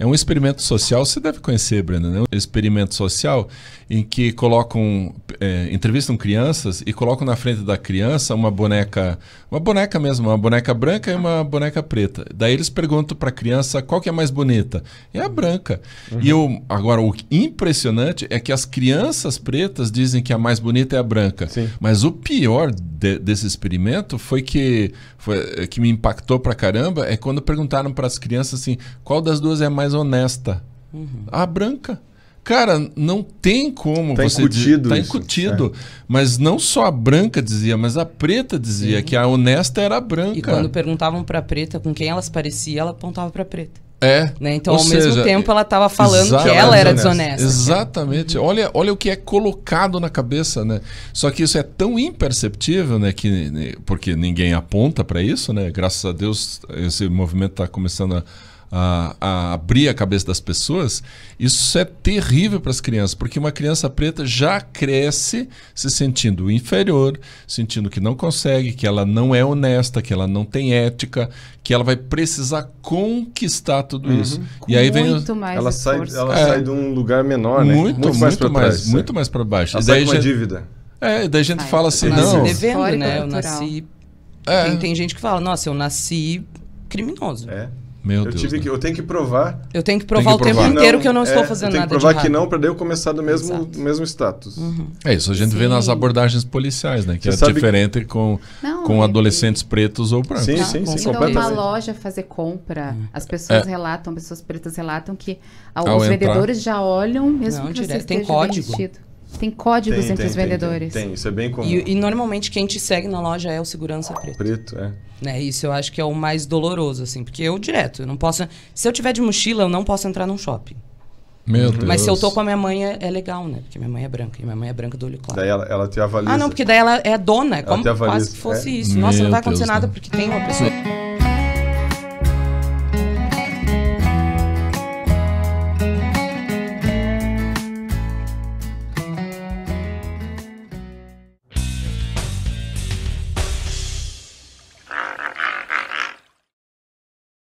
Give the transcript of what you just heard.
É um experimento social, você deve conhecer, Brenda, né? Um experimento social em que colocam, é, entrevistam crianças e colocam na frente da criança uma boneca, uma boneca mesmo, uma boneca branca e uma boneca preta. Daí eles perguntam para a criança qual que é mais bonita. É a branca. Uhum. E eu, agora, o impressionante é que as crianças pretas dizem que a mais bonita é a branca. Sim. Mas o pior de, desse experimento foi que, foi que me impactou pra caramba é quando perguntaram para as crianças assim, qual das duas é mais mais honesta. Uhum. A branca. Cara, não tem como tá você. Incutido tá isso, incutido. É. Mas não só a branca dizia, mas a preta dizia Sim. Uhum. que a honesta era a branca. E quando perguntavam pra preta com quem elas pareciam, ela apontava pra preta. É. Né? Então, Ou ao seja, mesmo tempo, ela estava falando que ela era desonesta. Exatamente. Uhum. Olha, olha o que é colocado na cabeça, né? Só que isso é tão imperceptível, né? Que, né, porque ninguém aponta para isso, né? Graças a Deus, esse movimento está começando a a, a abrir a cabeça das pessoas, isso é terrível para as crianças, porque uma criança preta já cresce se sentindo inferior, sentindo que não consegue, que ela não é honesta, que ela não tem ética, que ela vai precisar conquistar tudo uhum. isso. Com e aí vem muito mais ela sai, ela é, sai de um lugar menor, né? Muito, muito, é. muito mais, para mais, trás, muito é. mais para baixo. Ela e daí sai com uma dívida. É, daí a gente Ai, fala assim, não. Devendo, né? Eu nasci. É. Tem, tem gente que fala, nossa, eu nasci criminoso. É. Meu eu Deus. Tive né? que, eu tenho que provar. Eu tenho que provar, que provar o tempo inteiro não, que eu não é, estou fazendo nada. Eu tenho que provar que não para eu começar do mesmo, do mesmo status. Uhum. É isso, a gente Sim. vê nas abordagens policiais, né? Que Você é diferente que... com, não, com é adolescentes que... pretos ou brancos. Sim, tá, sim, sim. sim então, uma loja fazer compra, hum. as pessoas é. relatam, pessoas pretas relatam que os entrar... vendedores já olham mesmo não, que direto, você tem código. Vestido tem códigos tem, entre tem, os vendedores. Tem, tem, isso é bem comum. E, e, normalmente quem te segue na loja é o segurança preto. Preto, é. Né? Isso eu acho que é o mais doloroso, assim, porque eu direto, eu não posso. Se eu tiver de mochila, eu não posso entrar num shopping. Meu Deus. Uhum. Mas se eu tô com a minha mãe, é, é, legal, né? Porque minha mãe é branca. E minha mãe é branca do olho claro. Daí ela, ela te avalia. Ah, não, porque daí ela é dona. É ela como quase fosse é? isso. Nossa, Meu não vai acontecer Deus, nada né? porque tem uma pessoa.